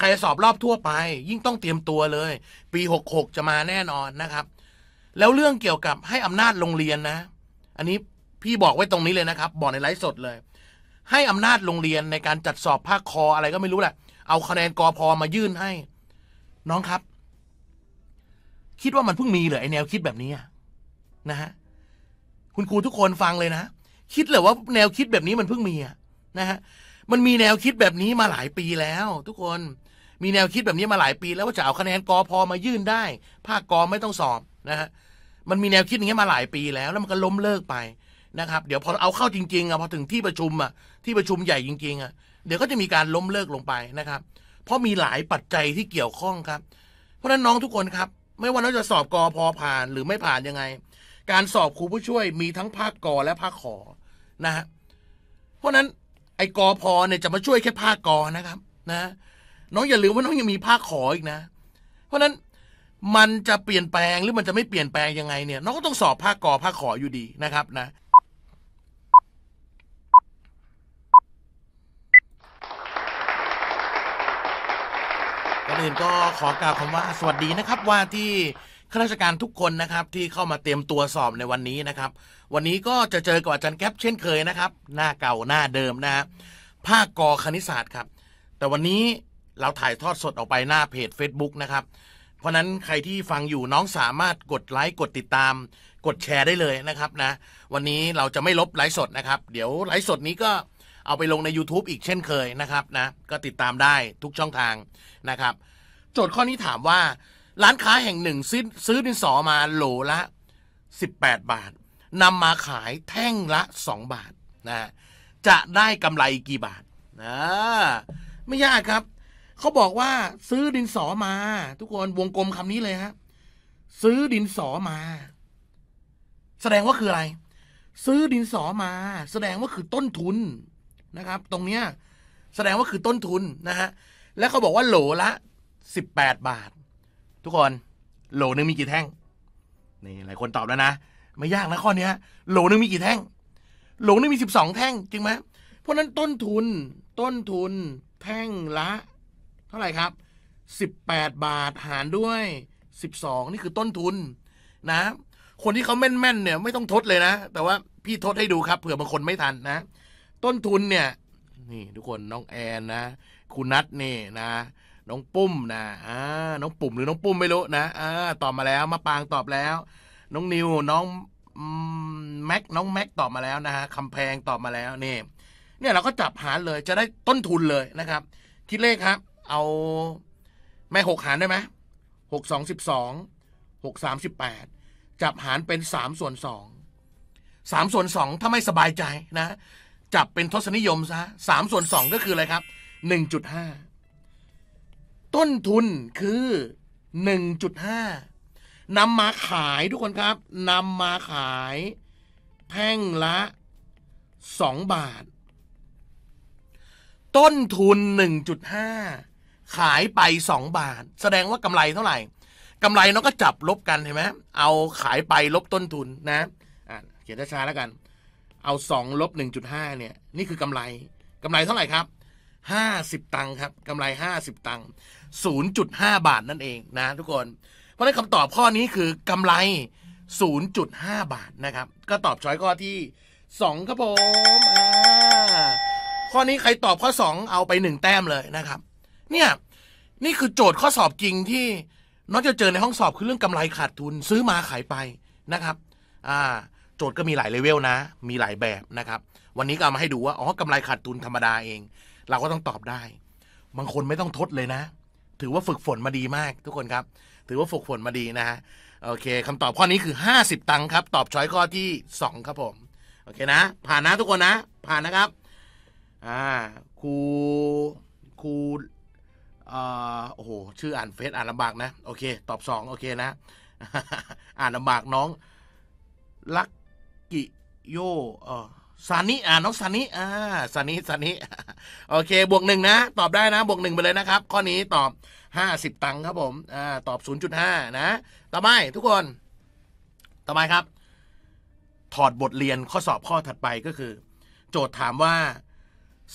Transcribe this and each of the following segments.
ใครสอบรอบทั่วไป ยิ่งต้องเตรียมตัวเลย ปี66จะมาแน่นอนนะครับ แล้วเรื่องเกี่ยวกับให้อำนาจโรงเรียนนะอันนี้พี่บอกไว้ตรงนี้เลยนะครับ บอกในไลฟ์สดเลย ให้อำนาจโรงเรียนในการจัดสอบภาคคออะไรก็ไม่รู้แหละ เอาคะแนนกอพอมายื่นให้ น้องครับ คิดว่ามันเพิ่งมีเหรอไอแนวคิดแบบนี้นะฮะคุณครูทุกคนฟังเลยนะ คิดเหรอว่า แนวคิดแบบนี้มันเพิ่งมีอะนะฮะมันมีแนวคิดแบบนี้มาหลายปีแล้ว ทุกคนมีแนวคิดแบบนี้มาหลายปีแล้วว่าจะเอาคะแนนกอพอมายื่นได้ ภาคกอไม่ต้องสอบนะฮะมันมีแนวคิดอย่างเงี้ยมาหลายปีแล้ว แล้วมันก็ล้มเลิกไปนะครับ เดี๋ยวพอเอาเข้าจริงๆอ่ะพอถึงที่ประชุมอ่ะที่ประชุมใหญ่จริงๆอ่ะเดี๋ยวก็จะมีการล้มเลิกลงไปนะครับเพราะมีหลายปัจจัยที่เกี่ยวข้องครับ เพราะนั้นน้องทุกคนครับ ไม่ว่าน้องจะสอบกอพอผ่านหรือไม่ผ่านยังไง การสอบครูผู้ช่วยมีทั้งภาคกอและภาคขอนะฮะเพราะนั้นไอ้กอพอเนี่ยจะมาช่วยแค่ภาคกอนะครับนะน้องอย่าลืมว่าน้องยังมีภาคขออีกนะ เพราะนั้นมันจะเปลี่ยนแปลงหรือมันจะไม่เปลี่ยนแปลงยังไงเนี่ยน้องก็ต้องสอบภาคกอภาคขออยู่ดีนะครับนะก่อนอื่นก็ขอกล่าวคำว่าสวัสดีนะครับว่าที่ข้าราชการทุกคนนะครับ ที่เข้ามาเตรียมตัวสอบในวันนี้นะครับ วันนี้ก็จะเจอกับอาจารย์แก๊ปเช่นเคยนะครับหน้าเก่าหน้าเดิมนะฮะภาคกอคณิตศาสตร์ครับ แต่วันนี้เราถ่ายทอดสดออกไปหน้าเพจ Facebook นะครับ เพราะนั้นใครที่ฟังอยู่น้องสามารถกดไลค์ กดติดตามกดแชร์ได้เลยนะครับนะ วันนี้เราจะไม่ลบไลฟ์สดนะครับ เดี๋ยวไลฟ์สดนี้ก็เอาไปลงใน YouTube อีกเช่นเคยนะครับนะ ก็ติดตามได้ทุกช่องทางนะครับ โจทย์ข้อนี้ถามว่าร้านค้าแห่งหนึ่งซื้อซื้อดินสอมาโหลละ 18 บาทนำมาขายแท่งละ 2 บาทนะจะได้กำไรกี่บาทนะไม่ยากครับเขาบอกว่าซื้อดินสอมา ทุกคนวงกลมคำนี้เลยฮะซื้อดินสอมา แสดงว่าคืออะไร ซื้อดินสอมา แสดงว่าคือต้นทุนนะครับ ตรงเนี้ยแสดงว่าคือต้นทุนนะฮะแล้วเขาบอกว่าโหลละสิบแปดบาท ทุกคนโหลหนึ่งมีกี่แท่งนี่หลายคนตอบแล้วนะไม่ยากนะข้อเนี้ยโหลหนึ่งมีกี่แท่งโหลหนึ่งมีสิบสองแท่ง จริงไหมเพราะนั้นต้นทุนต้นทุนแท่งละเท่าไหร่ครับ 18 บาทหารด้วย 12 นี่คือต้นทุนนะ คนที่เขาแม่นๆเนี่ยไม่ต้องทดเลยนะ แต่ว่าพี่ทดให้ดูครับเผื่อบางคนไม่ทันนะต้นทุนเนี่ยนี่ทุกคนน้องแอนนะคุณนัทนี่นะ น้องปุ้มนะอ่าน้องปุ่มหรือน้องปุ้มไม่รู้นะอ่าตอบมาแล้วมาปางตอบแล้ว น้องนิวน้องแม็กน้องแม็กตอบมาแล้วนะฮะคำแพงตอบมาแล้วนี่ เนี่ยเราก็จับหารเลย จะได้ต้นทุนเลยนะครับคิดเลขครับเอาแม่หกหารได้ไหมหกสองสิบสองหกสามสิบแปดจับหารเป็นสามส่วนสองสามส่วนสองถ้าไม่สบายใจนะ จับเป็นทศนิยมซะสามส่วนสองก็คืออะไรครับหนึ่งจุดห้าต้นทุนคือหนึ่งจุดห้านำมาขายทุกคนครับนำมาขาย แพ่งละสองบาท ต้นทุนหนึ่งจุดห้าขายไป 2 บาท แสดงว่ากำไรเท่าไหร่ กำไรน้องก็จับลบกันเห็นไหมเอาขายไปลบต้นทุนนะอ่เขียนช้าๆแล้วกัน เอา2ลบ1.5 เนี่ย นี่คือกำไรกำไรเท่าไหร่ครับ 50 ตังค์ครับกำไร 50 ตังค์0.5 บาท นั่นเองนะทุกคนเพราะฉะนั้นคำตอบข้อนี้คือกำไร 0.5 บาทนะครับ ก็ตอบช้อยข้อที่2ครับผมข้อนี้ใครตอบข้อ 2 เอาไป 1 แต้มเลยนะครับเนี่ยนี่คือโจทย์ข้อสอบจริงที่น้องจะเจอในห้องสอบคือเรื่องกำไรขาดทุนซื้อมาขายไปนะครับอ่าโจทย์ก็มีหลายเลเวลนะ มีหลายแบบนะครับ วันนี้ก็เอามาให้ดูว่าอ๋อกำไรขาดทุนธรรมดาเอง เราก็ต้องตอบได้ บางคนไม่ต้องทดเลยนะ ถือว่าฝึกฝนมาดีมากทุกคนครับ ถือว่าฝึกฝนมาดีนะฮะโอเคคำตอบข้อนี้คือ 50 ตังค์ครับตอบช้อยข้อที่ 2 ครับผมโอเคนะผ่านนะทุกคนนะ ผ่านนะครับอ่าครูครูโอ้โหชื่ออ่านเฟซอ่านลำบากนะ โอเค ตอบสองโอเคนะ อ่านลำบากน้อง ลักกิโยสันานิ อ่าน้องสานิ อ่าสานิสานิ โอเค บวกหนึ่งนะ ตอบได้นะ บวกหนึ่งไปเลยนะครับ ข้อนี้ตอบห้าสิบตังค์ครับผม อ่า ตอบศูนจุดห้านะต่อไปทุกคนต่อไปครับ ถอดบทเรียนข้อสอบข้อถัดไปก็คือ โจทย์ถามว่า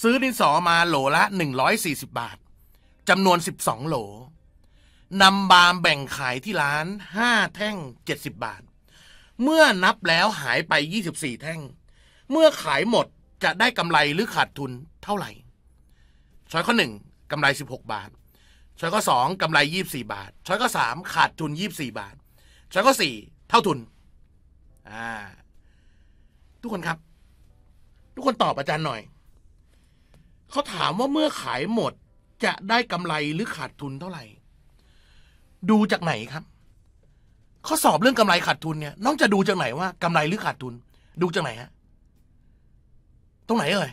ซื้อดินสอมาโหลละหนึ่งร้อยสี่สิบาทจำนวน 12โหล นำบามแบ่งขายที่ร้าน5แท่ง70บาท เมื่อนับแล้วหายไป24แท่ง เมื่อขายหมดจะได้กำไรหรือขาดทุนเท่าไหร่ ช้อยข้อ1กำไร16บาท ช้อยข้อ2กำไร24บาท ช้อยข้อ3ขาดทุน24บาท ช้อยข้อ4เท่าทุน อ่า ทุกคนครับ ทุกคนตอบอาจารย์หน่อย เขาถามว่าเมื่อขายหมดจะได้กำไรหรือขาดทุนเท่าไหร่ดูจากไหนครับ ข้อสอบเรื่องกำไรขาดทุนเนี่ยน้องจะดูจากไหนว่ากำไรหรือขาดทุน ดูจากไหนฮะตรงไหนเอ่ย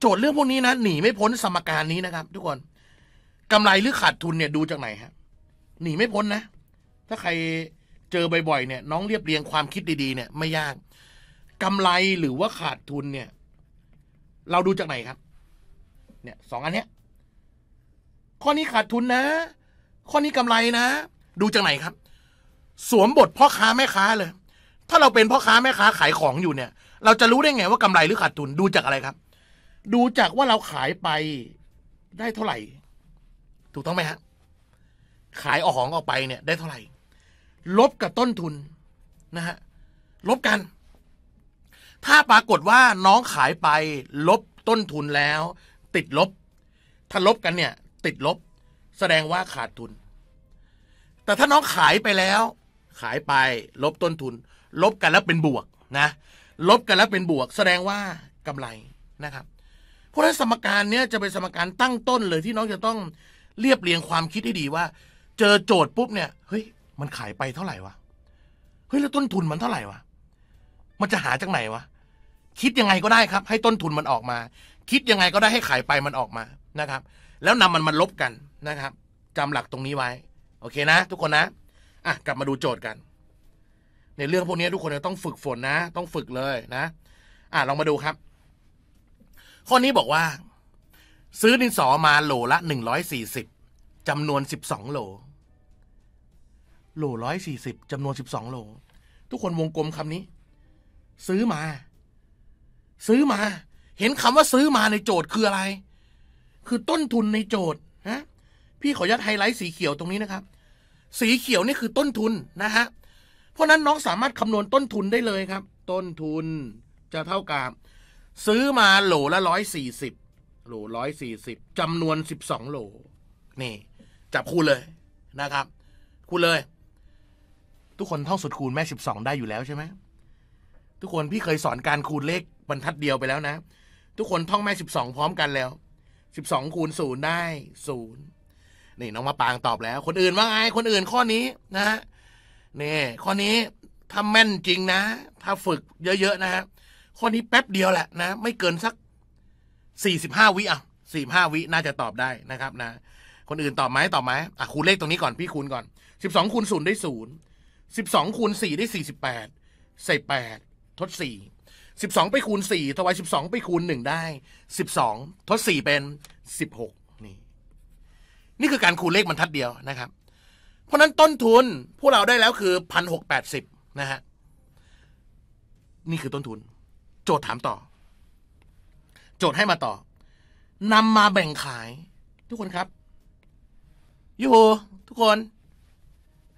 โจทย์เรื่องพวกนี้นะหนีไม่พ้นสมการนี้นะครับ ทุกคนกำไรหรือขาดทุนเนี่ย ดูจากไหนฮะหนีไม่พ้นนะ ถ้าใครเจอบ่อยๆเนี่ยน้องเรียบเรียงความคิดดีๆเนี่ยไม่ยากกำไรหรือว่าขาดทุนเนี่ย เราดูจากไหนครับเนี่ยสองอันเนี้ย ข้อนี้ขาดทุนนะ ข้อนี้กำไรนะดูจากไหนครับ สวมบทพ่อค้าแม่ค้าเลย ถ้าเราเป็นพ่อค้าแม่ค้า ขายของอยู่เนี่ย เราจะรู้ได้ไง ว่ากำไรหรือขาดทุนดูจากอะไรครับ ดูจากว่าเราขายไปได้เท่าไหร่ ถูกต้องไหมฮะขายออกของออกไปเนี่ย ได้เท่าไหร่ ลบกับต้นทุนนะฮะลบกัน ถ้าปรากฏว่าน้องขายไป ลบต้นทุนแล้วติดลบ ถ้าลบกันเนี่ย ติดลบ แสดงว่าขาดทุน แต่ถ้าน้องขายไปแล้ว ขายไป ลบต้นทุน ลบกันแล้วเป็นบวกนะลบกันแล้วเป็นบวก แสดงว่ากำไรนะครับเพราะฉะนั้นสมการเนี้ยจะเป็นสมการตั้งต้นเลยที่น้องจะต้องเรียบเรียงความคิดให้ดีว่า เจอโจทย์ปุ๊บเนี่ย เฮ้ย มันขายไปเท่าไหร่วะเฮ้ยแล้วต้นทุนมันเท่าไหร่วะมันจะหาจากไหนวะคิดยังไงก็ได้ครับ ให้ต้นทุนมันออกมาคิดยังไงก็ได้ให้ไข่ไปมันออกมานะครับ แล้วนำมันมาลบกันนะครับ จำหลักตรงนี้ไว้ โอเคนะทุกคนนะอ่ะกลับมาดูโจทย์กัน ในเรื่องพวกนี้ ทุกคนจะต้องฝึกฝนนะ ต้องฝึกเลยนะอ่ะลองมาดูครับ ข้อนี้บอกว่า ซื้อดินสอมาโหลละหนึ่งร้อยสี่สิบจำนวนสิบสองโหลโหลร้อยสี่สิบจำนวนสิบสองโหล ทุกคนวงกลมคำนี้ ซื้อมา ซื้อมาเห็นคำว่าซื้อมาในโจทย์คืออะไร คือต้นทุนในโจทย์ฮะพี่ขอยัดไฮไลท์สีเขียวตรงนี้นะครับ สีเขียวนี่คือต้นทุนนะฮะเพราะนั้นน้องสามารถคำนวณต้นทุนได้เลยครับ ต้นทุนจะเท่ากับ ซื้อมาโหลละร้อยสี่สิบโหลร้อยสี่สิบจำนวนสิบสองโหลนี่ จับคูณเลยนะครับ คูณเลย ทุกคนท่องสุดคูณแม่สิบสองได้อยู่แล้วใช่ไหมทุกคนพี่เคยสอนการคูณเลขบรรทัดเดียวไปแล้วนะทุกคนท่องแม่สิบสองพร้อมกันแล้วสิบสองคูณศูนย์ได้ศูนย์นี่น้องมาปางตอบแล้ว คนอื่นว่าไงคนอื่นข้อนี้นะฮะนี่ ข้อนี้ถ้าแม่นจริงนะ ถ้าฝึกเยอะๆนะฮะข้อนี้แป๊บเดียวแหละนะ ไม่เกินสักสี่สิบห้าวิอ่ะสี่ห้าวิน่าจะตอบได้นะครับนะคนอื่นตอบไหมตอบไหมอ่ะคูณเลขตรงนี้ก่อนพี่คูณก่อนสิบสองคูณศูนย์ได้ศูนย์สิบสองคูณสี่ได้สี่สิบแปดใส่แปดทดสี่12 ไปคูณ4ถวาย12 ไปคูณ 1 ได้ 12ทด4เป็น 16 นี่ นี่คือการคูณเลขบรรทัดเดียวนะครับ เพราะนั้นต้นทุนพวกเราได้แล้วคือ 1,680 นะฮะนี่คือต้นทุน โจทย์ถามต่อ โจทย์ให้มาต่อนำมาแบ่งขาย ทุกคนครับยูฮูทุกคน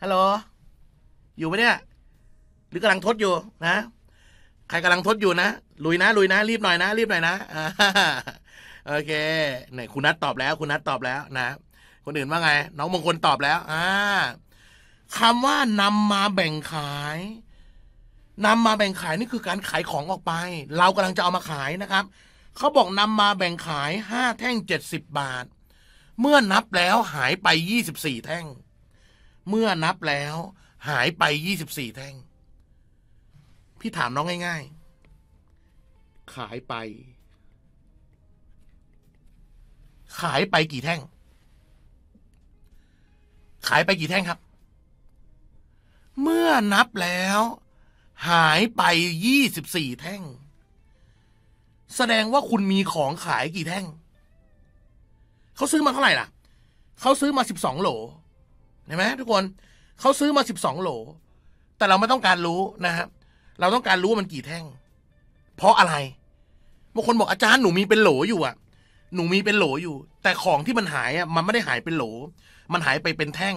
ฮัลโหลอยู่ไหมเนี่ยหรือกำลังทดอยู่นะใครกำลังทดอยู่นะ ลุยนะ ลุยนะ รีบหน่อยนะ รีบหน่อยนะ โอเคเนี่ยคุณนัทตอบแล้ว คุณนัทตอบแล้วนะ คนอื่นว่าไง น้องมงคลตอบแล้วอ่าคำว่านำมาแบ่งขาย นำมาแบ่งขายนี่คือการขายของออกไป เรากำลังจะเอามาขายนะครับ เขาบอกนำมาแบ่งขายห้าแท่งเจ็ดสิบบาท เมื่อนับแล้วหายไปยี่สิบสี่แท่ง เมื่อนับแล้ว หายไปยี่สิบสี่แท่งที่ถามน้องง่าย ๆ ขายไป ขายไปกี่แท่ง ขายไปกี่แท่งครับ เมื่อนับแล้ว หายไปยี่สิบสี่แท่ง แสดงว่าคุณมีของขายกี่แท่ง เขาซื้อมาเท่าไหร่ล่ะ เขาซื้อมาสิบสองโหลเห็นไหมทุกคนเขาซื้อมาสิบสองโหล แต่เราไม่ต้องการรู้นะครับเราต้องการรู้ว่ามันกี่แท่ง เพราะอะไร บางคนบอกอาจารย์หนูมีเป็นโหลอยู่อะหนูมีเป็นโหลอยู่ แต่ของที่มันหายอะมันไม่ได้หายเป็นโหล มันหายไปเป็นแท่ง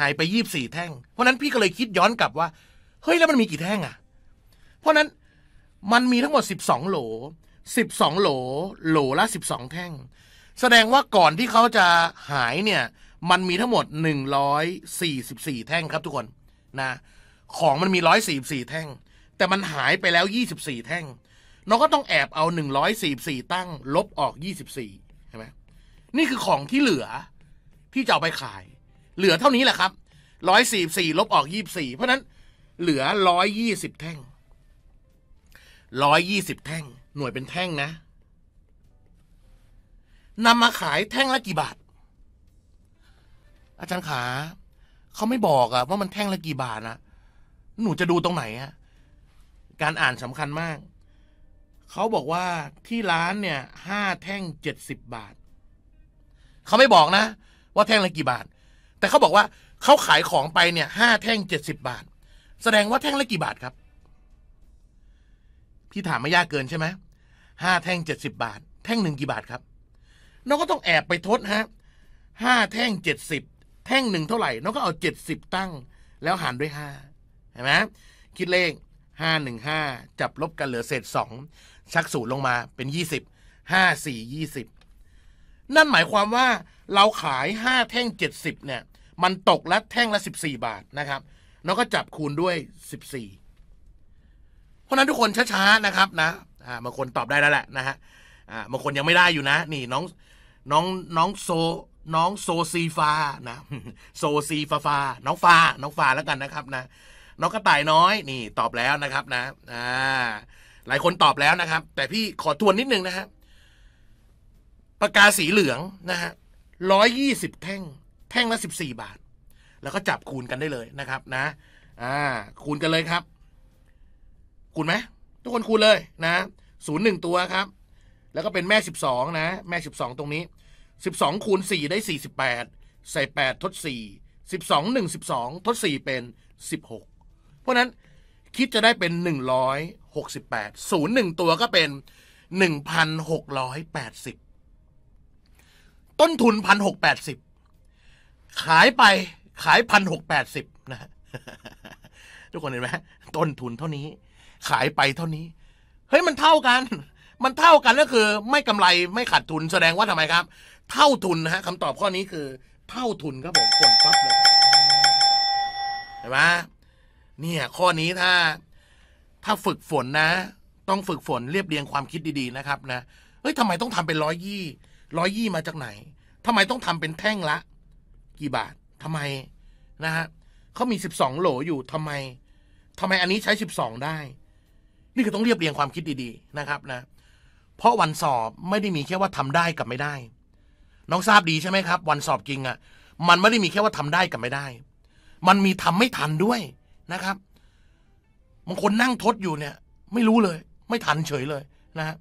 หายไปยี่บสี่แท่ง เพราะนั้นพี่ก็เลยคิดย้อนกลับว่า เฮ้ยแล้วมันมีกี่แท่งอะเพราะนั้นมันมีทั้งหมดสิบสองโหล สิบสองโหล โหลละสิบสองแท่ง แสดงว่าก่อนที่เขาจะหายเนี่ย มันมีทั้งหมดหนึ่งร้อยสี่สิบสี่แท่งครับทุกคนนะ ของมันมีร้อยสี่สี่แท่งแต่มันหายไปแล้ว 24 แท่ง เราก็ต้องแอบเอา 144 ตั้ง ลบออก 24 ใช่ไหม นี่คือของที่เหลือ ที่จะเอาไปขาย เหลือเท่านี้แหละครับ 144 ลบออก 24 เพราะนั้น เหลือ 120 แท่ง 120 แท่ง หน่วยเป็นแท่งนะนำมาขายแท่งละกี่บาท อาจารย์ขา เขาไม่บอกอะว่ามันแท่งละกี่บาทนะหนูจะดูตรงไหนอะการอ่านสำคัญมาก เขาบอกว่าที่ร้านเนี่ยห้าแท่งเจ็ดสิบบาท เขาไม่บอกนะ ว่าแท่งละกี่บาท แต่เขาบอกว่าเขาขายของไปเนี่ยห้าแท่งเจ็ดสิบบาท แสดงว่าแท่งละกี่บาทครับพี่ถามไม่ยากเกินใช่ไหมห้าแท่งเจ็ดสิบบาท แท่งหนึ่งกี่บาทครับน้องก็ต้องแอบไปทดฮะห้าแท่งเจ็ดสิบแท่งหนึ่งเท่าไหร่น้องก็เอาเจ็ดสิบตั้งแล้วหารด้วยห้าเห็นไหมคิดเลขหห้านึ่งห้าจับลบกันเหลือเศษสองชักสูตรลงมาเป็นยีี่่สสิบห้ายี่สิบนั่นหมายความว่าเราขายห้าแท่งเจ็ดสิบเนี่ย มันตกละแท่งละสิบสี่บาทนะครับเราก็จับคูณด้วยสสิบี่เพราะนั้นทุกคนช้าๆนะครับ นะบางคนตอบได้แล้วแหละนะฮะบางคนยังไม่ได้อยู่นะ นี่น้องน้องน้องโซน้องโซซีฟานะ โซซีฟาฟาน้องฟาน้องฟาแล้วกันนะครับ นะน้องกระต่ายน้อยนี่ตอบแล้วนะครับนะอ่า หลายคนตอบแล้วนะครับ แต่พี่ขอทวนนิดนึงนะฮะปากกาสีเหลืองนะฮะร้อยยี่สิบแท่ง แท่งละสิบสี่บาท แล้วก็จับคูณกันได้เลยนะครับ นะ อ่า คูณกันเลยครับ คูณไหม ทุกคนคูณเลยนะศูนย์หนึ่งตัวครับ แล้วก็เป็นแม่สิบสองนะ แม่สิบสองตรงนี้ สิบสองคูณสี่ได้สี่สิบแปด ใส่แปดทดสี่ สิบสองหนึ่งสิบสองทดสี่เป็นสิบหกราะนั้นคิดจะได้เป็น168 0 1ตัวก็เป็น1,680ต้นทุน1,680ขายไปขาย1,680นะ ทุกคนเห็นไหมต้นทุนเท่านี้ ขายไปเท่านี้เฮ้ยมันเท่ากัน มันเท่ากันก็คือ ไม่กำไรไม่ขาดทุนแสดงว่าทำไมครับ เท่าทุนนะฮะคำตอบข้อนี้คือ เท่าทุนครับผมคนปั๊บเลยเห็นไหมเนี่ยข้อนี้ถ้าถ้าฝึกฝนนะ ต้องฝึกฝนเรียบเรียงความคิดดีๆนะครับนะเฮ้ยทำไมต้องทำเป็นร้อยยี่ร้อยยี่มาจากไหน ทำไมต้องทำเป็นแท่งละ กี่บาททำไมนะฮะเขามีสิบสองโหลอยู่ทำไม ทำไมอันนี้ใช้สิบสองได้ นี่คือต้องเรียบเรียงความคิดดีๆนะครับนะ เพราะวันสอบไม่ได้มีแค่ว่าทำได้กับไม่ได้ น้องทราบดีใช่ไหมครับ วันสอบจริงอะ่ะมันไม่ได้มีแค่ว่าทำได้กับไม่ได้ มันมีทำไม่ทันด้วยนะครับ บางคนนั่งทดอยู่เนี่ย ไม่รู้เลย ไม่ทันเฉยเลยนะฮะ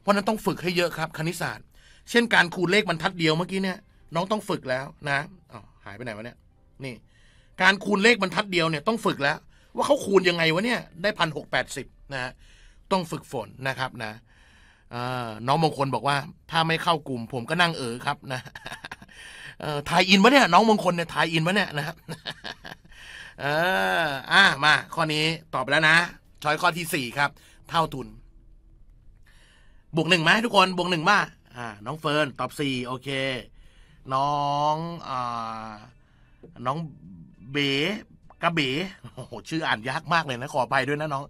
เพราะนั้นต้องฝึกให้เยอะครับคณิตศาสตร์ เช่น การคูณเลขบรรทัดเดียวเมื่อกี้เนี่ยน้องต้องฝึกแล้ว นะอ๋อหายไปไหนวะเนี่ย นี่การคูณเลขบรรทัดเดียวเนี่ยต้องฝึกแล้ว ว่าเขาคูณยังไงวะเนี่ยได้พันหกแปดสิบนะฮะต้องฝึกฝนนะครับ นะน้องมงคลบอกว่า ถ้าไม่เข้ากลุ่มผมก็นั่งเออครับ นะทายอินวะเนี่ยน้องมงคลเนี่ยทายอินวะเนี่ยนะครับเอออ่ะมา ข้อนี้ ตอบไปแล้วนะช้อยข้อที่สี่ครับ เท่าทุนบวกหนึ่งไหมทุกคน บวกหนึ่งบ้าอ่าน้องเฟิร์นตอบสี่โอเค น้องอ่าน้องเบ๋กระเบ๋โอ้โหชื่ออ่านยากมากเลยนะขอไปด้วยนะน้อง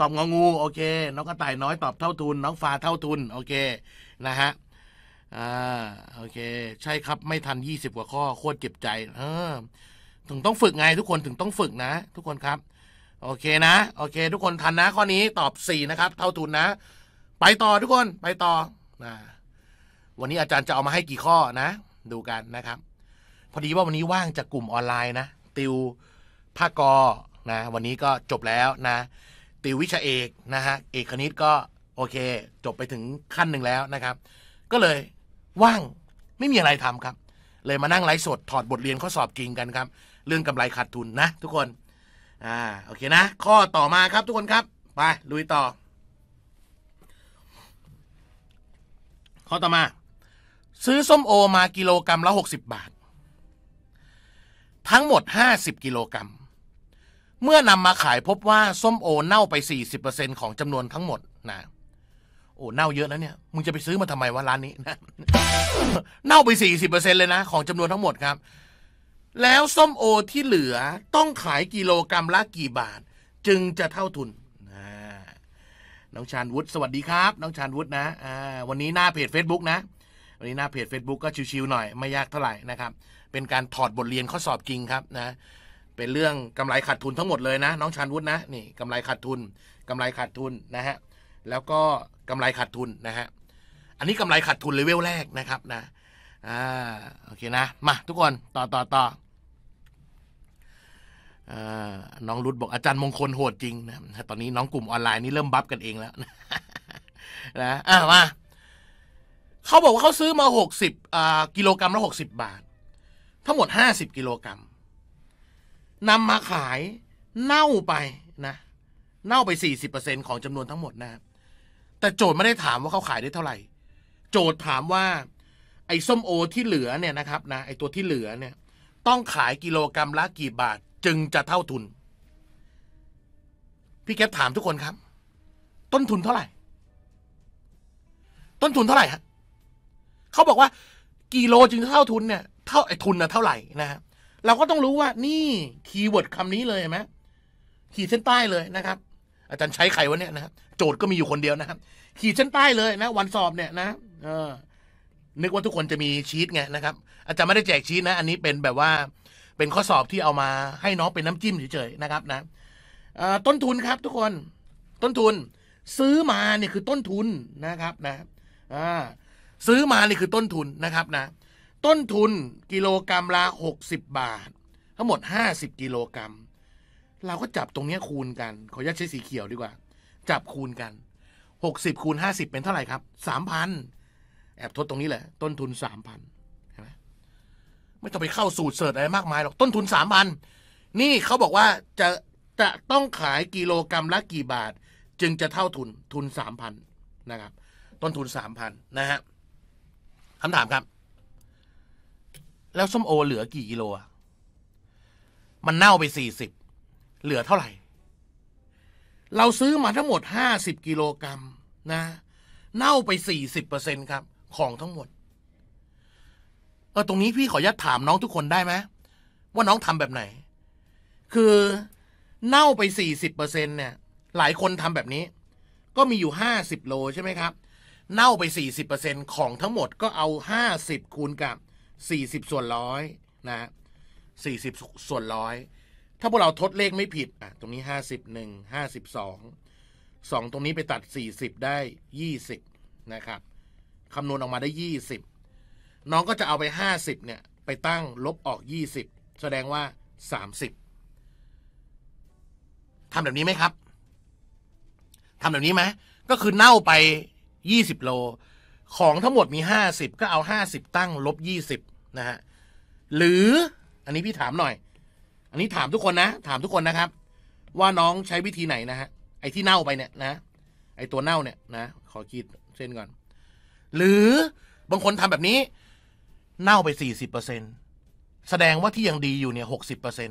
ตอบงองูโอเค น้องกระต่ายน้อยตอบเท่าทุน น้องฟ้าเท่าทุน โอเคนะฮะอ่าโอเค ใช่ครับไม่ทันยี่สิบกว่าข้อ โคตรเจ็บใจ เออถึงต้องฝึกไงทุกคนถึงต้องฝึกนะ ทุกคนครับ โอเคนะโอเคทุกคนทันนะ ข้อนี้ตอบ4นะครับ เท่าทุนนะ ไปต่อทุกคนไปต่อนะวันนี้อาจารย์จะเอามาให้กี่ข้อนะ ดูกันนะครับ พอดีว่าวันนี้ว่างจากกลุ่มออนไลน์นะ ติวภาคกอนะวันนี้ก็จบแล้วนะ ติววิชาเอกนะฮะเอกคณิตก็โอเค จบไปถึงขั้นหนึ่งแล้วนะครับ ก็เลยว่างไม่มีอะไรทำครับ เลยมานั่งไลฟ์สดถอดบทเรียนข้อสอบจริงกันครับเรื่องกำไรขาดทุนนะทุกคน อ่าโอเคนะ ข้อต่อมาครับทุกคนครับไปลุยต่อ ข้อต่อมา ซื้อส้มโอมากิโลกรรัมละ60 บาท ทั้งหมด 50 กิโลกรรมัม เมื่อนำมาขายพบว่า ส้มโอเน่าไป 40%ของจำนวนทั้งหมดนะโอ้เน่าเยอะนะเนี่ยมึงจะไปซื้อมาทำไมวะร้านนี้นะเน่าไป 40%เลยนะ ของจำนวนทั้งหมดครับแล้วส้มโอที่เหลือต้องขายกิโลกรรัมละกี่บาทจึงจะเท่าทุน น้องชานวุฒิสวัสดีครับ น้องชานวุฒินะวันนี้หน้าเพจ Facebook นะ วันนี้หน้าเพจ Facebook ก็ชิวๆหน่อยไม่ยากเท่าไหร่นะครับ เป็นการถอดบทเรียนข้อสอบจริงครับนะเป็นเรื่องกำไรขาดทุนทั้งหมดเลยนะน้องชานวุฒินะนี่กำไรขาดทุน กำไรขาดทุนนะฮะแล้วก็กำไรขาดทุนนะฮะอันนี้กำไรขาดทุนเลเวลแรกนะครับนะอ่าโอเคนะ มาทุกคนต่อต่อต่อ น้องรุดบอกอาจารย์มงคลโหดจริงนะตอนนี้น้องกลุ่มออนไลน์นี่เริ่มบัฟกันเองแล้วนะอ่ะมาเขาบอกว่าเขาซื้อมาหกสิบกิโลกรัมละหกสิบบาท ทั้งหมดห้าสิบกิโลกรัมนำมาขายเน่าไปนะ เน่าไปสี่สิบเปอร์เซ็นของจำนวนทั้งหมดนะครับแต่โจทย์ไม่ได้ถามว่าเขาขายได้เท่าไหร่ โจทย์ถามว่าไอ้ส้มโอที่เหลือเนี่ย นะครับนะไอ้ตัวที่เหลือเนี่ย ต้องขายกิโลกรรัมละกี่บาทจึงจะเท่าทุน พี่แก๊ปถามทุกคนครับ ต้นทุนเท่าไหร่ ต้นทุนเท่าไหร่ฮะเขาบอกว่ากิโลจึงจะเท่าทุนเนี่ยเท่าไอ้ทุนนะเท่าไหร่นะฮะเราก็ต้องรู้ว่า นี่คีย์เวิร์ดคำนี้เลยไหมขีดเส้นใต้เลยนะครับ อาจารย์ใช้ใครวะเนี่ยนะครับ โจทย์ก็มีอยู่คนเดียวนะครับขีดเส้นใต้เลยนะ วันสอบเนี่ยนะเออนึกว่าทุกคนจะมีชีตไงนะครับ อาจารย์ไม่ได้แจกชีตนะ อันนี้เป็นแบบว่าเป็นข้อสอบที่เอามาให้น้องเป็นน้ำจิ้มเฉยๆนะครับนะต้นทุนครับทุกคน ต้นทุน ซื้อมาเนี่ยคือต้นทุนนะครับนะซื้อมานี่คือต้นทุนนะครับนะ ต้นทุนกิโลกรรัมละหกสิบบาท ทั้งหมดห้าสิบกิโลกรรมัมเราก็จับตรงนี้คูณกันขออนุญาตใช้สีเขียวดีกว่า จับคูณกันหกสิบคูณห้าสิบเป็นเท่าไหร่ครับสามพันแอบทดตรงนี้แหละ ต้นทุนสามพันใช่ไหมไม่ต้องไปเข้าสูตรเสิร์ชอะไรมากมายหรอก ต้นทุนสามพันนี่เขาบอกว่าจะจะต้องขายกิโลกรรัมละกี่บาท จึงจะเท่าทุนทุนสามพันนะครับ ต้นทุนสามพันนะฮะคำถามครับ แล้วส้มโอ เหลือกี่กิโลอะมันเน่าไปสี่สิบเหลือเท่าไหร่ เราซื้อมาทั้งหมดห้าสิบกิโลกรรัมนะ เน่าไปสี่สิบเปอร์เซ็นครับของทั้งหมดเออตรงนี้พี่ขออนุญาตถามน้องทุกคนได้ไหมว่าน้องทำแบบไหน คือเน่าไปสี่สิบเปอร์เซ็นเนี่ย หลายคนทำแบบนี้ ก็มีอยู่ห้าสิบโลใช่ไหมครับ เน่าไปสี่สิบเปอร์เซ็นของทั้งหมดก็เอาห้าสิบคูณกับสี่สิบส่วนร้อยนะสี่สิบส่วนร้อยถ้าพวกเราทดเลขไม่ผิด อ่ะ ตรงนี้ห้าสิบหนึ่งห้าสิบสองสองตรงนี้ไปตัดสี่สิบได้ยี่สิบนะครับคำนวณออกมาได้ 20 น้องก็จะเอาไป50เนี่ย ไปตั้งลบออก 20แสดงว่า30ทำแบบนี้ไหมครับทำแบบนี้ไหมก็คือเน่าไป20โล ของทั้งหมดมี50ก็เอา50ตั้งลบ20นะฮะหรืออันนี้พี่ถามหน่อย อันนี้ถามทุกคนนะ ถามทุกคนนะครับว่าน้องใช้วิธีไหนนะฮะไอ้ที่เน่าไปเนี่ยนะ ไอ้ตัวเน่าเนี่ยนะขอขีดเส้นก่อนหรือบางคนทำแบบนี้ เน่าไปสี่สิบเปอร์เซ็นแสดงว่าที่ยังดีอยู่เนี่ยหกสิบเปอร์เซ็น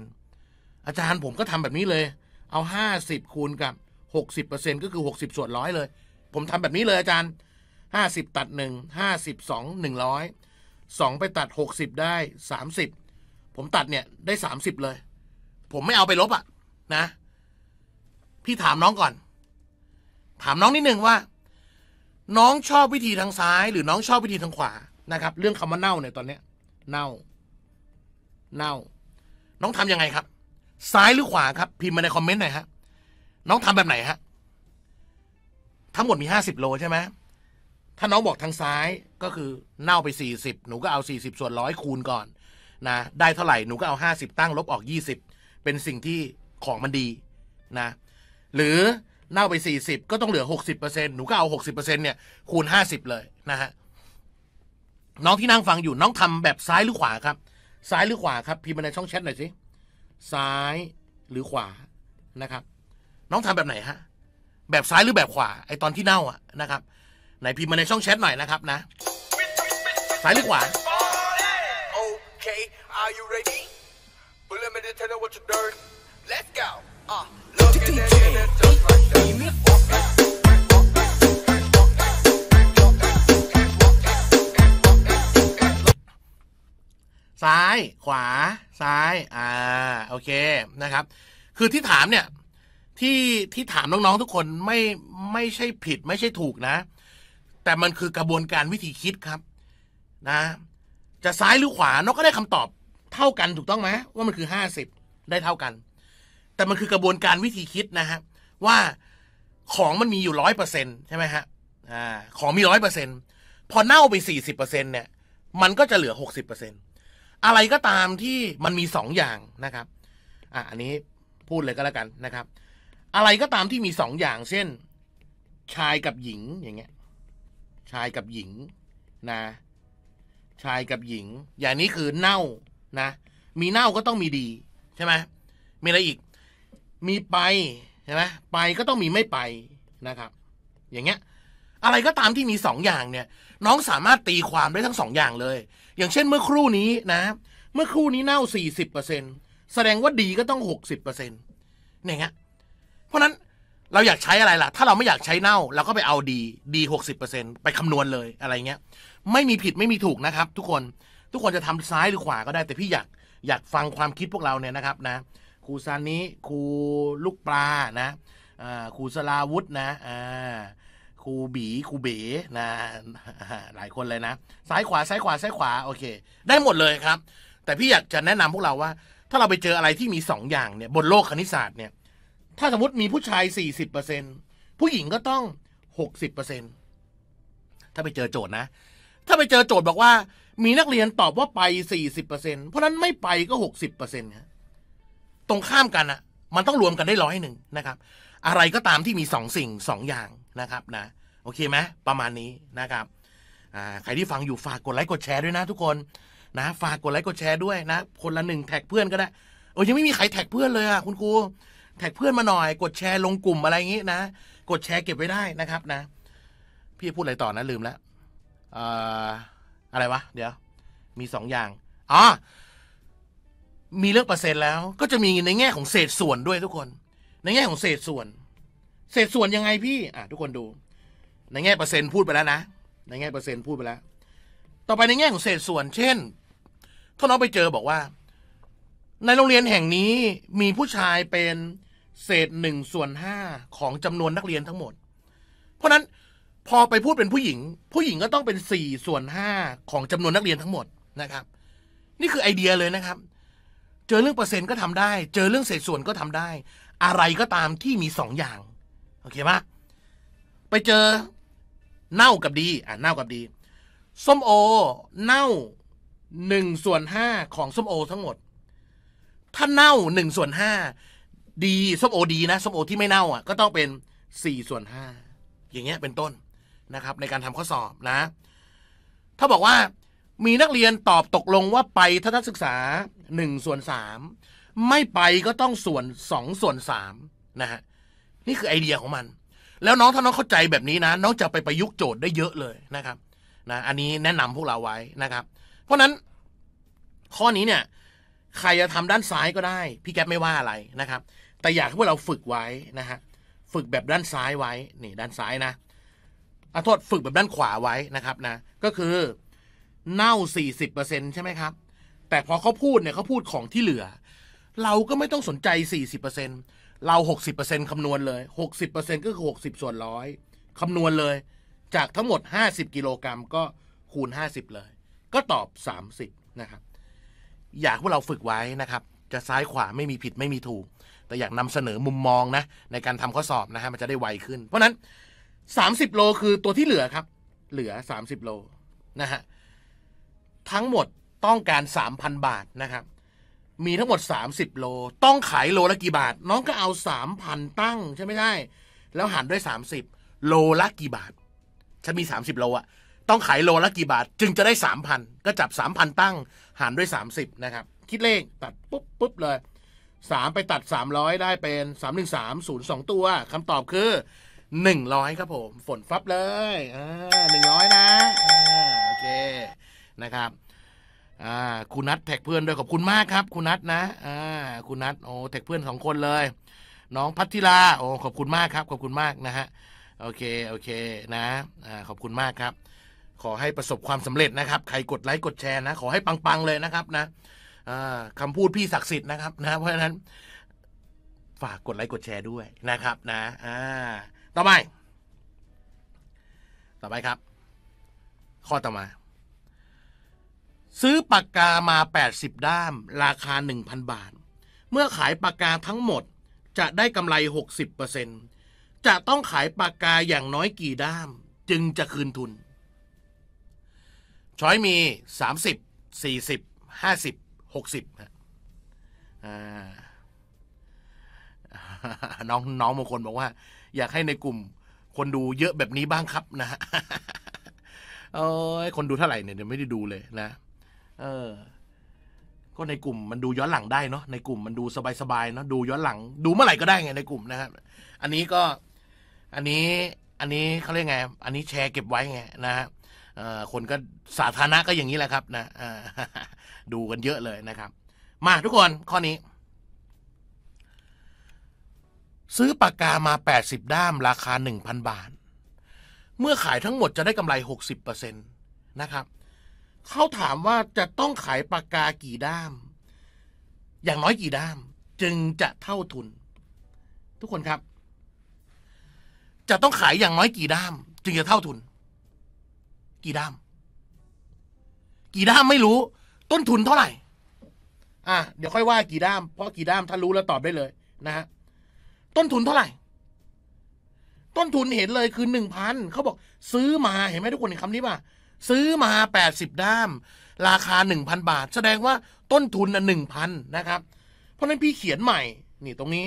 อาจารย์ผมก็ทำแบบนี้เลย เอาห้าสิบคูณกับหกสิบเปอร์เซ็นก็คือหกสิบส่วนร้อยเลย ผมทำแบบนี้เลยอาจารย์ห้าสิบตัดหนึ่งห้าสิบสองหนึ่งร้อยสองไปตัดหกสิบได้สามสิบผมตัดเนี่ยได้สามสิบเลย ผมไม่เอาไปลบอะนะพี่ถามน้องก่อน ถามน้องนิดนึงว่าน้องชอบวิธีทางซ้ายหรือน้องชอบวิธีทางขวานะครับ เรื่องคำว่าเน่าเนี่ยตอนเนี้ย เน่า เน่า น้องทํำยังไงครับ ซ้ายหรือขวาครับ พิมพ์มาในคอมเมนต์หน่อยฮะน้องทำแบบไหนฮะทั้งหมดมีห้าสิบโลใช่ไหมถ้าน้องบอกทางซ้ายก็คือ เน่าไปสี่สิบหนูก็เอาสี่สิบส่วนร้อยคูณก่อน นะได้เท่าไหร่หนูก็เอาห้าสิบตั้งลบออกยี่สิบเป็นสิ่งที่ของมันดีนะ หรือเน่าไป40ก็ต้องเหลือ60%หนูก็เอา60%เนี่ยคูณ50เลยนะฮะน้องที่นั่งฟังอยู่น้องทำแบบซ้ายหรือขวาครับ ซ้ายหรือขวาครับพิมพ์มาในช่องแชทหน่อยสิซ้ายหรือขวานะครับน้องทำแบบไหนฮะแบบซ้ายหรือแบบขวาไอตอนที่เน่าอ่ะนะครับไหนพิมพ์มาในช่องแชทหน่อยนะครับนะซ้ายหรือขวา that. ซ้ายขวาซ้ายอ่าโอเคนะครับ คือที่ถามเนี่ยที่ที่ถามน้องๆทุกคนไม่ไม่ใช่ผิดไม่ใช่ถูกนะ แต่มันคือกระบวนการวิธีคิดครับนะ จะซ้ายหรือขวานงก็ได้คำตอบเท่ากันถูกต้องไหมว่ามันคือห้าสิบได้เท่ากัน แต่มันคือกระบวนการวิธีคิดนะฮะว่าของมันมีอยู่ร้อยเปอร์เซ็นใช่ไหมฮะ อ่า ของมีร้อยเปอร์เซ็นพอเน่าไปสี่สิบเปอร์เซ็นเนี่ย มันก็จะเหลือหกสิบเปอร์เซ็นอะไรก็ตามที่มันมีสองอย่างนะครับ อ่าอันนี้พูดเลยก็แล้วกันนะครับ อะไรก็ตามที่มีสองอย่าง เช่น ชายกับหญิงอย่างเงี้ย ชายกับหญิงนะ ชายกับหญิง อย่างนี้คือเน่านะ มีเน่าก็ต้องมีดีใช่ไหมมีอะไรอีก มีไปใช่ไหมไปก็ต้องมีไม่ไปนะครับ อย่างเงี้ยอะไรก็ตามที่มีสองอย่างเนี่ย น้องสามารถตีความได้ทั้งสองอย่างเลย อย่างเช่นเมื่อครู่นี้นะ เมื่อครู่นี้เน่าสสี่ิบเเปอร์ซ็นแสดงว่าดีก็ต้องหกสิบเนี่ยเงี้ยเพราะนั้นเราอยากใช้อะไรล่ะถ้าเราไม่อยากใช้เน่าเราก็ไปเอาดีดีหกสิบเปอร์เซ็นไปคำนวณเลยอะไรเงี้ยไม่มีผิดไม่มีถูกนะครับ ทุกคนทุกคนจะทำซ้ายหรือขวาก็ได้แต่พี่อยากอยากฟังความคิดพวกเราเนี่ยนะครับนะครูซานิครูลูกปลานะครูสลาวุธนะครูบีครูเบ๋นะหลายคนเลยนะ ซ้ายขวาซ้ายขวาซ้ายขวาโอเคได้หมดเลยครับ แต่พี่อยากจะแนะนำพวกเราว่า ถ้าเราไปเจออะไรที่มี 2ออย่างเนี่ยบนโลกคณิตศาสตร์เนี่ยถ้าสมมติมีผู้ชาย 40%ผู้หญิงก็ต้อง 60%ถ้าไปเจอโจทย์นะ ถ้าไปเจอโจทย์บอกว่า มีนักเรียนตอบว่าไป 40%เพราะนั้นไม่ไปก็ 60%ครับตรงข้ามกันอะมันต้องรวมกันได้ร้อยหนึ่งนะครับ อะไรก็ตามที่มีสองสิ่งสองอย่างนะครับ นะ โอเคไหม ประมาณนี้นะครับใครที่ฟังอยู่ฝากกดไลค์กดแชร์ด้วยนะ ทุกคนนะ ฝากกดไลค์กดแชร์ด้วยนะ คนละหนึ่งแท็กเพื่อนก็ได้ โอ้ยังไม่มีใครแท็กเพื่อนเลยอ่ะคุณครูแท็กเพื่อนมาหน่อย กดแชร์ ลงกลุ่มอะไรอย่างงี้นะ กดแชร์เก็บไว้ได้นะครับนะ พี่พูดอะไรต่อนะลืมแล้วออะไรวะ เดี๋ยว มีสองอย่าง อ๋อมีเรื่องเปอร์เซ็นต์แล้วก็จะมีในแง่ของเศษส่วนด้วยทุกคน ในแง่ของเศษส่วน เศษส่วนยังไงพี่ อ่ะ ทุกคนดู ในแง่เปอร์เซ็นต์พูดไปแล้วนะ ในแง่เปอร์เซ็นต์พูดไปแล้ว ต่อไปในแง่ของเศษส่วน เช่นถ้าน้องไปเจอบอกว่า ในโรงเรียนแห่งนี้มีผู้ชายเป็นเศษหนึ่งส่วนห้าของจำนวนนักเรียนทั้งหมด เพราะนั้นพอไปพูดเป็นผู้หญิง ผู้หญิงก็ต้องเป็นสี่ส่วนห้าของจำนวนนักเรียนทั้งหมดนะครับ นี่คือไอเดียเลยนะครับเจอเรื่องเปอร์เซ็นต์ก็ทำได้ เจอเรื่องเศษส่วนก็ทำได้ อะไรก็ตามที่มีสองอย่าง โอเคปะไปเจอเน่ากับดี อ่ะเน่ากับดี ส้มโอเน่าหนึ่งส่วนห้าของส้มโอ ทั้งหมด ถ้าเน่าหนึ่งส่วนห้าดีส้มโอดีนะส้มโอที่ไม่เน่าอ่ะก็ต้องเป็นสี่ส่วนห้าอย่างเงี้ยเป็นต้นนะครับ ในการทำข้อสอบนะ ถ้าบอกว่ามีนักเรียนตอบตกลงว่าไปทัศนศึกษา 1 ส่วน3ไม่ไปก็ต้องส่วน 2 ส่วน3นะฮะนี่คือไอเดียของมัน แล้วน้องถ้าน้องเข้าใจแบบนี้นะน้องจะไปประยุกต์โจทย์ได้เยอะเลยนะครับนะอันนี้แนะนำพวกเราไว้นะครับ เพราะนั้นข้อนี้เนี่ยใครจะทำด้านซ้ายก็ได้ พี่แก๊ปไม่ว่าอะไรนะครับ แต่อยากให้พวกเราฝึกไว้นะฮะฝึกแบบด้านซ้ายไว้นี่ด้านซ้ายนะอโทษฝึกแบบด้านขวาไว้นะครับนะก็คือเน่า 40%ใช่ไหมครับ แต่พอเขาพูดเนี่ยเขาพูดของที่เหลือ เราก็ไม่ต้องสนใจ 40%เรา 60%คำนวณเลย 60%ก็คือ 60 ส่วนร้อยคำนวณเลยจากทั้งหมด 50 กิโลกรัมก็คูณ 50 เลย ก็ตอบ 30 นะครับ อยากให้เราฝึกไว้นะครับ จะซ้ายขวาไม่มีผิดไม่มีถูก แต่อยากนำเสนอมุมมองนะ ในการทำข้อสอบนะฮะมันจะได้ไวขึ้น เพราะนั้น 30 โลคือตัวที่เหลือครับ เหลือ 30 โลนะฮะทั้งหมดต้องการ 3,000 บาทนะครับ มีทั้งหมด 30 โล ต้องขายโลละกี่บาท น้องก็เอา 3,000 ตั้งใช่ไหมไใช่แล้วหารด้วย 30 โลละกี่บาทฉันมี 30 โลอะ ต้องขายโลละกี่บาท จึงจะได้ 3,000 ก็จับ 3,000 ตั้งหารด้วย 30นะครับ คิดเลขตัดปุ๊บปุ๊บเลย 3 ไปตัด 300 ได้เป็น 313 02ตัวคำตอบคือ 100ครับผม ฝนฟับเลยอ่า100นะอ่าโอเคนะครับคุณนัทแท็กเพื่อน ด้วย ขอบคุณมากครับ คุณนัทนะคุณนัทโอ้แท็กเพื่อนสองคนเลย น้องพัทิลาโอ้ขอบคุณมากครับ ขอบคุณมากนะฮะโอเคโอเคนะขอบคุณมากครับ ขอให้ประสบความสำเร็จนะครับใครกดไลค์กดแชร์นะ ขอให้ปัง ๆเลยนะครับนะคำพูด พี่ศักดิ์สิทธิ์นะครับนะเพราะฉะนั้น ฝากกดไลค์กดแชร์ด้วยนะครับนะต่อไป ต่อไปครับ ข้อต่อมาซื้อปากกามา 80 ด้าม ราคา 1,000 บาท เมื่อขายปากกาทั้งหมด จะได้กำไร 60%จะต้องขายปากกาอย่างน้อยกี่ด้าม จึงจะคืนทุน ช้อยมี 30 40 50 60ฮะน้องน้องบางคนบอกว่า อยากให้ในกลุ่ม คนดูเยอะแบบนี้บ้างครับนะฮะโอ้ยคนดูเท่าไหร่เนี่ยไม่ได้ดูเลยนะเออก็ในกลุ่มมันดูย้อนหลังได้เนาะ ในกลุ่มมันดูสบายๆเนาะ ดูย้อนหลัง ดูเมื่อไหร่ก็ได้ไงในกลุ่มนะครับ อันนี้ก็อันนี้ อันนี้เขาเรียกไง อันนี้แชร์เก็บไว้ไง นะฮะคนก็สาธารณะก็อย่างนี้แหละครับ นะดูกันเยอะเลยนะครับ มาทุกคน ข้อนี้ ซื้อปากกามา 80 ด้ามราคา 1,000 บาท เมื่อขายทั้งหมดจะได้กำไร 60%นะครับเขาถามว่าจะต้องขายปากกากี่ด้าม อย่างน้อยกี่ด้าม จึงจะเท่าทุน ทุกคนครับ จะต้องขายอย่างน้อยกี่ด้าม จึงจะเท่าทุน กี่ด้าม กี่ด้ามไม่รู้ ต้นทุนเท่าไหร่ อ่ะเดี๋ยวค่อยว่ากี่ด้ามเพราะกี่ด้ามถ้ารู้แล้วตอบได้เลยนะฮะต้นทุนเท่าไหร่ ต้นทุนเห็นเลยคือหนึ่งพันเขาบอกซื้อมาเห็นไหมทุกคนเห็นคำนี้ป่ะซื้อมา80ด้ามราคา1,000บาท แสดงว่าต้นทุนน่ะหนึ่งพันนะครับ เพราะนั้นพี่เขียนใหม่ นี่ตรงนี้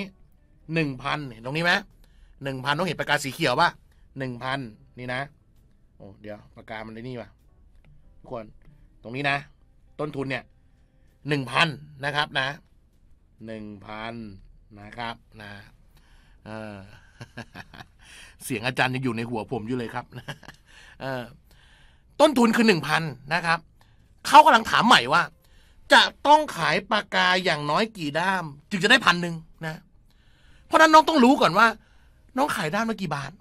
1,000เห็นตรงนี้ไหมหนึ่งพันต้องเห็นปากกาสีเขียวป่ะหนึ่งพันนี่นะ โอ้เดี๋ยวปากกา มันได้นี่ป่ะทุกคนตรงนี้นะ ต้นทุนเนี่ยหนึ่งพันนะครับ นะหนึ่งพันนะครับ นะเออเสียงอาจารย์ยังอยู่ในหัวผมอยู่เลยครับเออต้นทุนคือหนึ่งพันนะครับ เขากำลังถามใหม่ว่า จะต้องขายปากกาอย่างน้อยกี่ด้ามจึงจะได้พันหนึ่งนะ เพราะนั้นน้องต้องรู้ก่อนว่า น้องขายด้ามมากี่บาท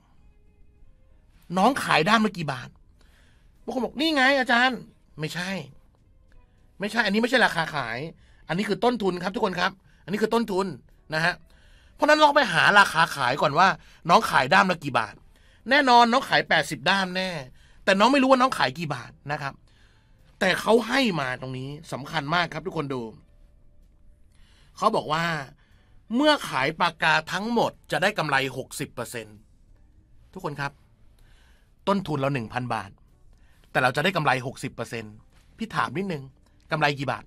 น้องขายด้ามมากี่บาทบางคนบอกนี่ไงอาจารย์ ไม่ใช่ ไม่ใช่ อันนี้ไม่ใช่ราคาขาย อันนี้คือต้นทุนครับทุกคนครับ อันนี้คือต้นทุนนะฮะ เพราะนั้นลองไปหาราคาขายก่อนว่าน้องขายด้ามละกี่บาท แน่นอนน้องขาย80ด้ามแน่แต่น้องไม่รู้ว่าน้องขายกี่บาทนะครับ แต่เขาให้มาตรงนี้สำคัญมากครับ ทุกคนดูเขาบอกว่า เมื่อขายปากกาทั้งหมดจะได้กำไรหกสิบเเปอร์ซ็นทุกคนครับ ต้นทุนเราหนึ่งพันบาท แต่เราจะได้กำไรหกสิบเเปอร์ซ็นพี่ถามนิดนึงกำไรกี่บาท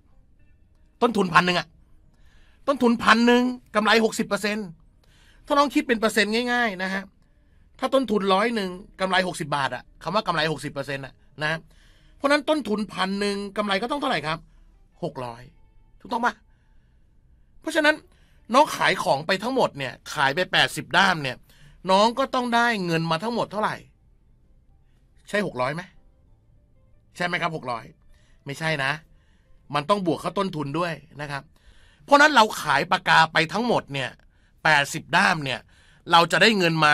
ต้นทุนพันหนึ่งอะต้นทุนพันหนึ่งกำไรหกสิบเเปอร์ซ็นถ้าน้องคิดเป็นเปอร์เซ็นต์ง่าย ๆนะฮะถ้าต้นทุนร้อยหนึ่งกำไรหกสิบาทอะคำว่ากำไรหกสิบเปอร์เซ็นต์อะนะเพราะนั้นต้นทุนพันหนึ่งกำไรก็ต้องเท่าไหร่ครับหกร้อยถูกต้องปะเพราะฉะนั้นน้องขายของไปทั้งหมดเนี่ยขายไปแปดสิบด้ามเนี่ย น้องก็ต้องได้เงินมาทั้งหมดเท่าไหร่ใช่หกร้อยไหมใช่ไหมครับหกร้อยไม่ใช่นะ มันต้องบวกเข้าต้นทุนด้วยนะครับ เพราะนั้นเราขายปากกาไปทั้งหมดเนี่ยแปดสิบด้ามเนี่ยเราจะได้เงินมา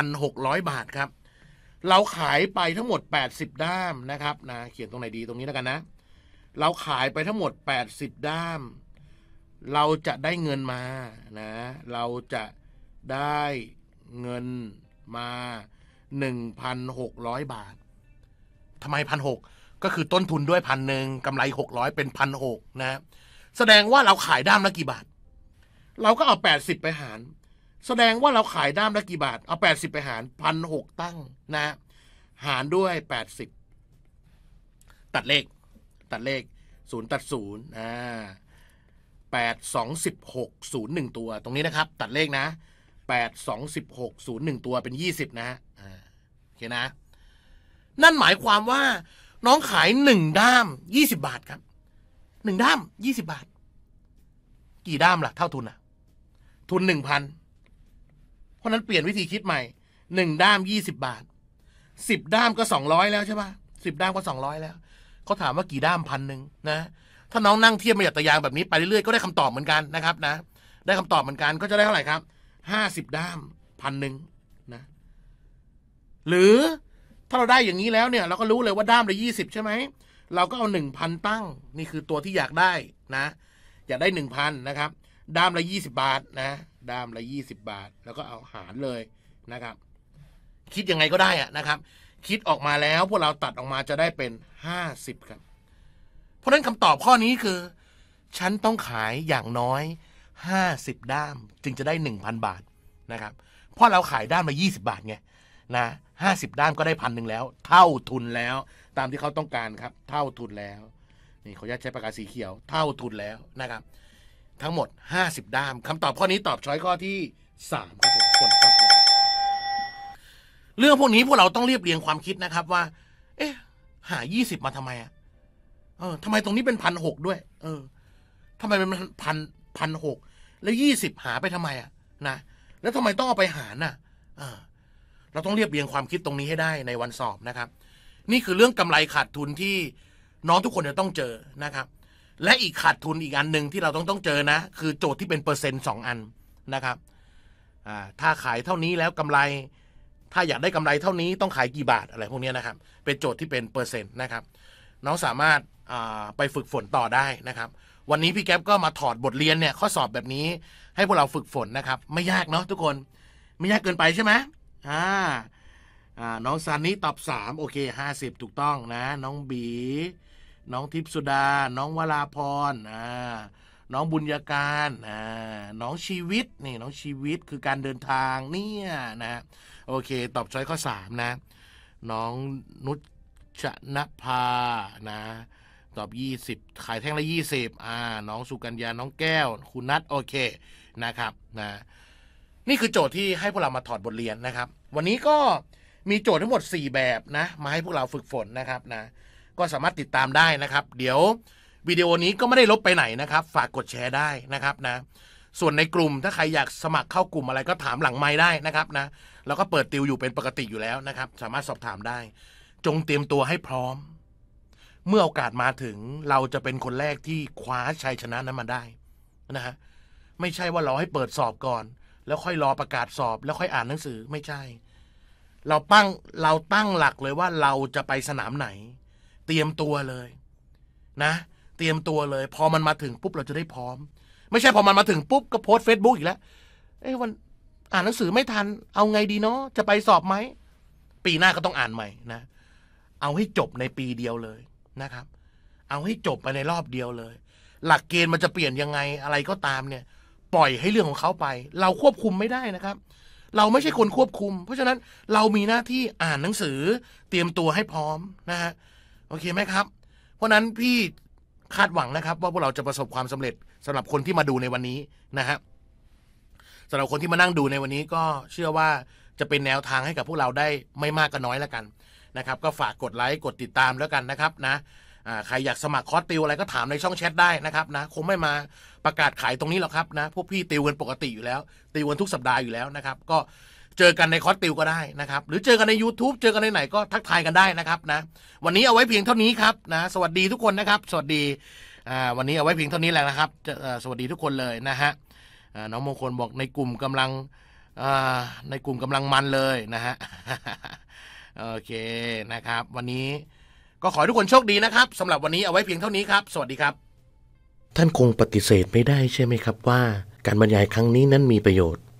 1,600 บาทครับ เราขายไปทั้งหมด 80 ด้ามนะครับนะเขียนตรงไหนดีตรงนี้แล้วกันนะ เราขายไปทั้งหมด 80 ด้าม เราจะได้เงินมานะ เราจะได้เงินมา1,600 บาททำไมพันหก็คือต้นทุนด้วยพันหนึ่งกำไร600 เป็นพันหกนะ แสดงว่าเราขายด้ามละกี่บาท เราก็เอา 80ไปหารแสดงว่าเราขายด้ามละกี่บาท เอาแปดสิบไปหารพันหกตั้งนะ หารด้วยแปดสิบ ตัดเลข ตัดเลข ศูนย์ตัดศูนย์อ่าแปดสองสิบหกศูนย์หนึ่งตัว ตรงนี้นะครับ ตัดเลขนะ แปดสองสิบหกศูนย์หนึ่งตัวเป็นยี่สิบนะฮะโอเคนะ นั่นหมายความว่าน้องขายหนึ่งด้ามยี่สิบาทครับ หนึ่งด้ามยี่สิบาท กี่ด้ามล่ะเท่าทุนอะทุนหนึ่งพันราะนั้นเปลี่ยนวิธีคิดใหม่ หนึ่งด้ามยี่สิบบาท สิบด้ามก็สองร้อยแล้วใช่ปะสิบด้ามก็สองร้อยแล้วเขาถามว่ากี่ด้ามพันหนึ่งนะ ถ้าน้องนั่งเทียบมาหยัดตะยางแบบนี้ไปเรื่อยๆก็ได้คำตอบเหมือนกันนะครับ นะ ได้คำตอบเหมือนกันก็จะได้เท่าไหร่ครับ ห้าสิบด้ามพันหนึ่งนะ หรือถ้าเราได้อย่างนี้แล้วเนี่ย เราก็รู้เลยว่าด้ามละยี่สิบใช่ไหม เราก็เอาหนึ่งพันตั้ง นี่คือตัวที่อยากได้นะ อยากได้หนึ่งพันนะครับ ด้ามละยี่สิบบาทนะด้ามละยี่สิบาท แล้วก็เอาหารเลยนะครับ คิดยังไงก็ได้อะนะครับ คิดออกมาแล้วพวกเราตัดออกมาจะได้เป็นห้าสิบครับเพราะนั้นคำตอบข้อนี้คือ ฉันต้องขายอย่างน้อยห้าสิบด้ามจึงจะได้หนึ่งพันบาทนะครับเพราะเราขายด้ามละสิบาทไงนะห้าสิบด้ามก็ได้พันหนึ่งแล้ว เท่าทุนแล้ว ตามที่เขาต้องการครับ เท่าทุนแล้ว นี่เขาอยาใช้ปากกาสีเขียวเท่าทุนแล้วนะครับทั้งหมด 50 ด้าม คำตอบข้อนี้ตอบช้อยข้อที่3ครับผมคนครับ เรื่องพวกนี้พวกเราต้องเรียบเรียงความคิดนะครับ ว่า เอ๊ะ หา 20มาทำไมอะ เออทำไมตรงนี้เป็นพันหกด้วย เออทำไมเป็นพันพันหก แล้วยี่สิบหาไปทำไมอะนะ แล้วทำไมต้องเอาไปหารน่ะเออเราต้องเรียบเรียงความคิดตรงนี้ให้ได้ในวันสอบนะครับ นี่คือเรื่องกำไรขาดทุนที่น้องทุกคนจะต้องเจอนะครับและอีกขาดทุนอีกอันหนึ่งที่เราต้องต้องเจอนะคือโจทย์ที่เป็นเปอร์เซ็นต์สองอันนะครับถ้าขายเท่านี้แล้วกำไร ถ้าอยากได้กำไรเท่านี้ต้องขายกี่บาทอะไรพวกนี้นะครับเป็นโจทย์ที่เป็นเปอร์เซ็นต์นะครับน้องสามารถไปฝึกฝนต่อได้นะครับวันนี้พี่แก๊ปก็มาถอดบทเรียนเนี่ยข้อสอบแบบนี้ให้พวกเราฝึกฝนนะครับไม่ยากเนาะทุกคนไม่ยากเกินไปใช่ไหมอ่าน้องซานนี่ตอบ3โอเค50 ถูกต้องนะ น้องบีน้องทิพสุดา น้องวราพรอ่าน้องบุญญาการอ่าน้องชีวิต นี่น้องชีวิตคือการเดินทางเนี่ยนะ โอเค ตอบช้อยข้อมนะ น้องนุชนภา นะ ตอบ20ขายแท่งละ 20อ่าน้องสุกัญญา น้องแก้ว คุณนัทโอเคนะครับนะ นี่คือโจทย์ที่ให้พวกเรามาถอดบทเรียนนะครับ วันนี้ก็มีโจทย์ทั้งหมด 4 แบบนะมาให้พวกเราฝึกฝนนะครับนะก็สามารถติดตามได้นะครับ เดี๋ยววิดีโอนี้ก็ไม่ได้ลบไปไหนนะครับ ฝากกดแชร์ได้นะครับนะ ส่วนในกลุ่มถ้าใครอยากสมัครเข้ากลุ่มอะไรก็ถามหลังไม้ได้นะครับนะแล้วก็เปิดติวอยู่เป็นปกติอยู่แล้วนะครับ สามารถสอบถามได้ จงเตรียมตัวให้พร้อม เมื่อโอกาสมาถึง เราจะเป็นคนแรกที่คว้าชัยชนะนั้นมาได้นะฮะ ไม่ใช่ว่าเราให้เปิดสอบก่อน แล้วค่อยรอประกาศสอบ แล้วค่อยอ่านหนังสือไม่ใช่ เราตั้ง เราตั้งหลักเลยว่าเราจะไปสนามไหนเตรียมตัวเลยนะ เตรียมตัวเลย พอมันมาถึงปุ๊บเราจะได้พร้อม ไม่ใช่พอมันมาถึงปุ๊บก็โพสเฟซบุ๊กอีกแล้วเอ้วันอ่านหนังสือไม่ทัน เอาไงดีเนาะจะไปสอบไหมปีหน้าก็ต้องอ่านใหม่นะ เอาให้จบในปีเดียวเลยนะครับ เอาให้จบไปในรอบเดียวเลย หลักเกณฑ์มันจะเปลี่ยนยังไงอะไรก็ตามเนี่ย ปล่อยให้เรื่องของเขาไป เราควบคุมไม่ได้นะครับ เราไม่ใช่คนควบคุม เพราะฉะนั้นเรามีหน้าที่อ่านหนังสือเตรียมตัวให้พร้อมนะฮะโอเคไหมครับ เพราะนั้นพี่คาดหวังนะครับ ว่าพวกเราจะประสบความสำเร็จสำหรับคนที่มาดูในวันนี้นะฮะสำหรับคนที่มานั่งดูในวันนี้ก็เชื่อว่าจะเป็นแนวทางให้กับพวกเราได้ไม่มากก็น้อยแล้วกันนะครับ ก็ฝากกดไลค์กดติดตามแล้วกันนะครับนะใครอยากสมัครคอร์สติวอะไรก็ถามในช่องแชทได้นะครับนะคงไม่มาประกาศขายตรงนี้หรอกครับนะพวกพี่ติวกันปกติอยู่แล้วติวกันทุกสัปดาห์อยู่แล้วนะครับ ก็เจอกันในคอสติวก็ได้นะครับหรือเจอกันใน YouTube เจอกันในไหนก็ทักทายกันได้นะครับนะวันนี้เอาไว้เพียงเท่านี้ครับนะสวัสดีทุกคนนะครับสวัสดีวันนี้เอาไว้เพียงเท่านี้แหละนะครับสวัสดีทุกคนเลยนะฮะน้องมงคลบอกในกลุ่มกำลังในกลุ่มกำลังมันเลยนะฮะโอเคนะครับวันนี้ก็ขอให้ทุกคนโชคดีนะครับสำหรับวันนี้เอาไว้เพียงเท่านี้ครับสวัสดีครับท่านคงปฏิเสธไม่ได้ใช่ไหมครับว่า การบรรยายครั้งนี้นั้นมีประโยชน์